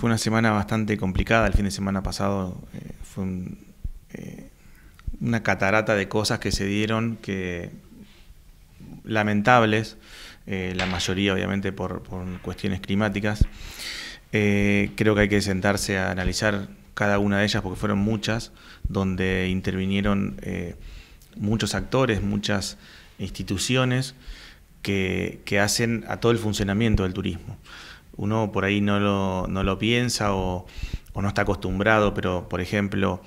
fue una semana bastante complicada. El fin de semana pasado eh, fue eh, una catarata de cosas que se dieron que lamentables, eh, la mayoría obviamente por, cuestiones climáticas. creo que hay que sentarse a analizar cada una de ellas porque fueron muchas, donde intervinieron muchos actores, muchas instituciones que hacen a todo el funcionamiento del turismo uno por ahí no lo, no lo piensa o, no está acostumbrado, pero por ejemplo,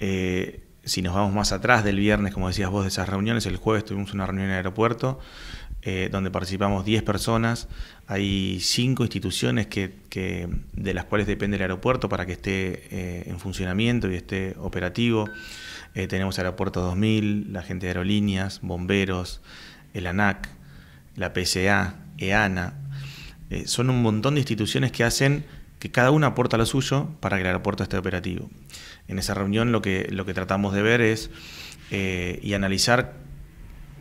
eh, si nos vamos más atrás del viernes, como decías vos, de esas reuniones, el jueves tuvimos una reunión en el aeropuerto eh, donde participamos 10 personas, hay cinco instituciones que, de las cuales depende el aeropuerto para que esté eh, en funcionamiento y esté operativo. tenemos Aeropuerto 2000, la gente de aerolíneas, bomberos, el ANAC, la PSA, EANA, eh, son un montón de instituciones que hacen que cada una aporta lo suyo para que el aeropuerto esté operativo. En esa reunión lo que, lo que tratamos de ver es eh, y analizar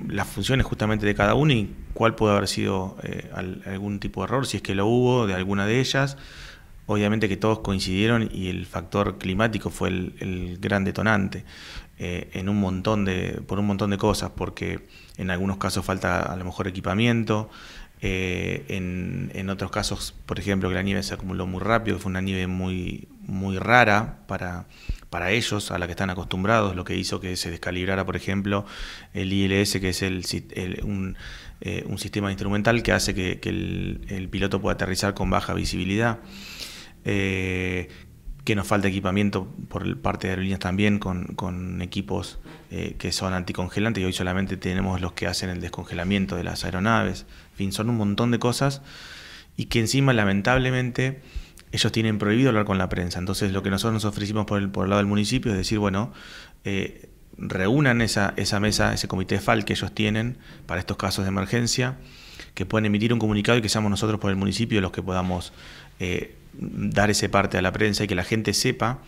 las funciones justamente de cada una... y cuál puede haber sido eh, algún tipo de error, si es que lo hubo de alguna de ellas. Obviamente que todos coincidieron y el factor climático fue el, gran detonante en un montón de, por un montón de cosas, porque en algunos casos falta a lo mejor equipamiento, eh, en, otros casos, por ejemplo, que la nieve se acumuló muy rápido, fue una nieve muy, muy rara para, ellos, a la que están acostumbrados, lo que hizo que se descalibrara, por ejemplo, el ILS, que es el, eh, un, sistema instrumental que hace que, el, piloto pueda aterrizar con baja visibilidad. Eh, que nos falta equipamiento por parte de aerolíneas también con, equipos eh, que son anticongelantes y hoy solamente tenemos los que hacen el descongelamiento de las aeronaves. En fin, son un montón de cosas y que encima lamentablemente ellos tienen prohibido hablar con la prensa. Entonces lo que nosotros nos ofrecimos por el, por lado del municipio es decir, bueno, eh, reúnan esa, mesa, ese comité FAL que ellos tienen para estos casos de emergencia, que puedan emitir un comunicado y que seamos nosotros por el municipio los que podamos... Eh, dar ese parte a la prensa y que la gente sepa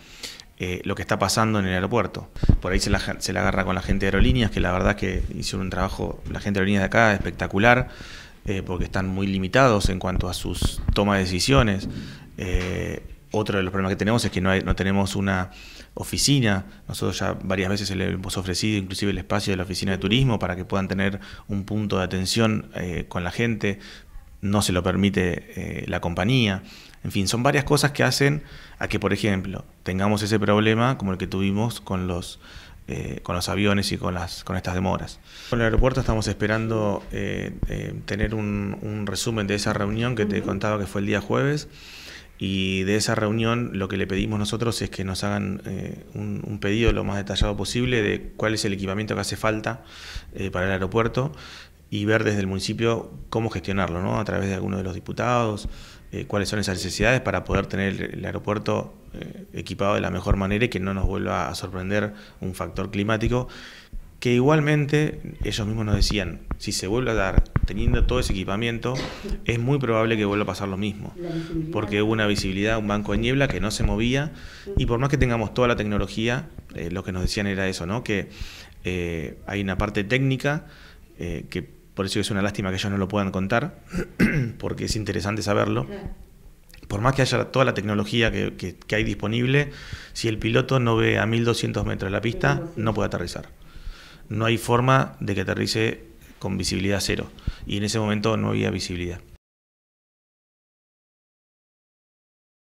eh, lo que está pasando en el aeropuerto. Por ahí se la, se la, agarra con la gente de aerolíneas, que la verdad que hicieron un trabajo, la gente de aerolíneas de acá, espectacular, eh, porque están muy limitados en cuanto a sus toma de decisiones. Eh, otro de los problemas que tenemos es que no, no tenemos una oficina. Nosotros ya varias veces le hemos ofrecido inclusive el espacio de la oficina de turismo para que puedan tener un punto de atención con la gente. No se lo permite la compañía. En fin, son varias cosas que hacen a que, por ejemplo, tengamos ese problema como el que tuvimos con los, eh, con los aviones y con, las, con estas demoras. Con el aeropuerto estamos esperando eh, eh, tener un, resumen de esa reunión que te contaba que fue el día jueves. Y de esa reunión lo que le pedimos nosotros es que nos hagan un, pedido lo más detallado posible de cuál es el equipamiento que hace falta para el aeropuerto y ver desde el municipio cómo gestionarlo, ¿no? a través de alguno de los diputados, eh, cuáles son esas necesidades para poder tener el, aeropuerto eh, equipado de la mejor manera y que no nos vuelva a sorprender un factor climático que igualmente ellos mismos nos decían, si se vuelve a dar teniendo todo ese equipamiento, es muy probable que vuelva a pasar lo mismo, porque hubo una visibilidad, un banco de niebla que no se movía, y por más que tengamos toda la tecnología, eh, lo que nos decían era eso, ¿no? que hay una parte técnica que por eso es una lástima que ellos no lo puedan contar, porque es interesante saberlo. Por más que haya toda la tecnología que, hay disponible, si el piloto no ve a 1200 metros de la pista, no puede aterrizar. No hay forma de que aterrice con visibilidad cero. Y en ese momento no había visibilidad.